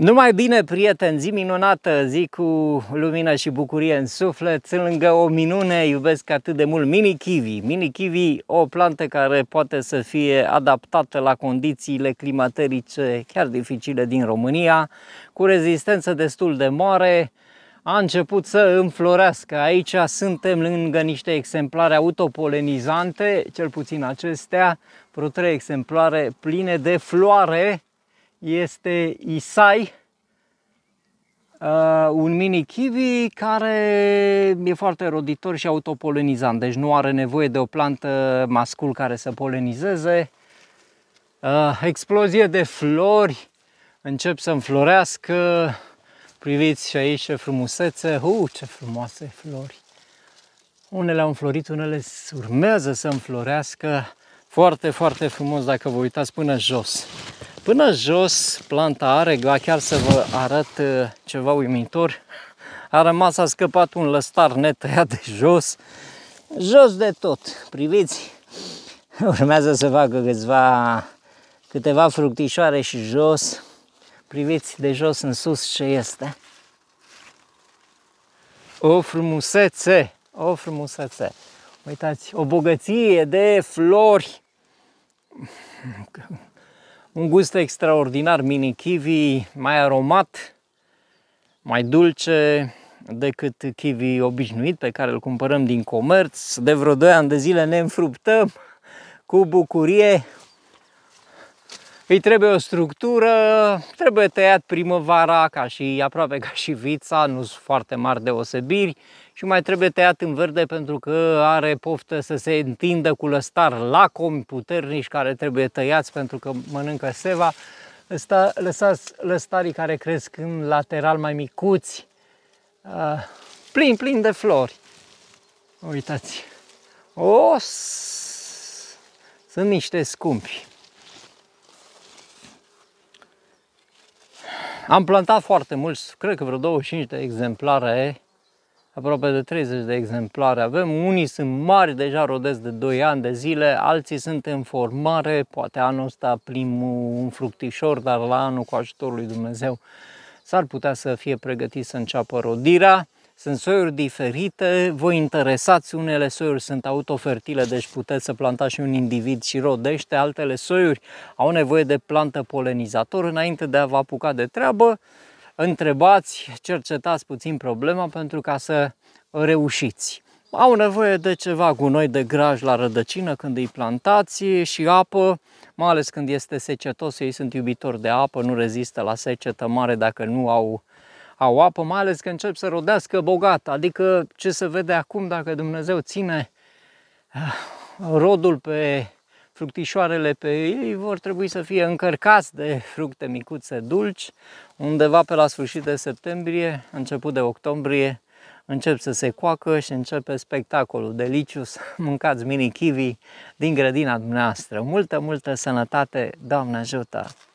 Numai bine, prieteni, zi minunată, zi cu lumină și bucurie în suflet. Sunt lângă o minune, iubesc atât de mult mini kiwi. Mini kiwi, o plantă care poate să fie adaptată la condițiile climaterice chiar dificile din România, cu rezistență destul de mare, a început să înflorească. Aici suntem lângă niște exemplare autopolenizante, cel puțin acestea, vreo trei exemplare pline de floare, este Isai, uh, un mini kiwi care e foarte roditor și autopolenizant, deci nu are nevoie de o plantă mascul care să polenizeze. Uh, explozie de flori, încep să înflorească. Priviți și aici ce frumusețe, uh, ce frumoase flori! Unele au înflorit, unele urmează să înflorească. Foarte, foarte frumos dacă vă uitați până jos. Până jos, planta are, chiar să vă arăt uh, ceva uimitor, a rămas, a scăpat un lăstar netăiat de jos, jos de tot, priviți, urmează să facă câțiva, câteva fructișoare și jos, priviți de jos în sus ce este. O frumusețe, o frumusețe. Uitați, o bogăție de flori. Un gust extraordinar, mini kiwi, mai aromat, mai dulce decât kiwi obișnuit pe care îl cumpărăm din comerț. De vreo 2 ani de zile ne înfruptăm cu bucurie. Îi trebuie o structură, trebuie tăiat primăvara ca și aproape ca și vița, nu sunt foarte mari deosebiri și mai trebuie tăiat în verde pentru că are poftă să se întindă cu lăstar lacomi puternici care trebuie tăiați pentru că mănâncă seva. Lăsta, lăsați lăstarii care cresc în lateral mai micuți, uh, plin, plin de flori. Uitați, o, sunt niște scumpi. Am plantat foarte mulți, cred că vreo 25 de exemplare aproape de 30 de exemplare avem. Unii sunt mari, deja rodesc de 2 ani de zile, alții sunt în formare, poate anul ăsta primul un fructișor, dar la anul cu ajutorul lui Dumnezeu s-ar putea să fie pregătit să înceapă rodirea. Sunt soiuri diferite, vă interesați, unele soiuri sunt autofertile, deci puteți să plantați și un individ și rodește, altele soiuri au nevoie de plantă polenizator înainte de a vă apuca de treabă întrebați, cercetați puțin problema pentru ca să reușiți. Au nevoie de ceva gunoi de graj la rădăcină când îi plantați și apă, mai ales când este secetos, ei sunt iubitori de apă, nu rezistă la secetă mare dacă nu au, au apă, mai ales că încep să rodească bogat, adică ce se vede acum dacă Dumnezeu ține ah, rodul pe fructișoarele pe ei vor trebui să fie încărcați de fructe micuțe dulci. Undeva pe la sfârșit de septembrie, început de octombrie, încep să se coacă și începe spectacolul delicios. Mâncați mini kiwi din grădina dumneavoastră. Multă, multă sănătate, Doamne ajută!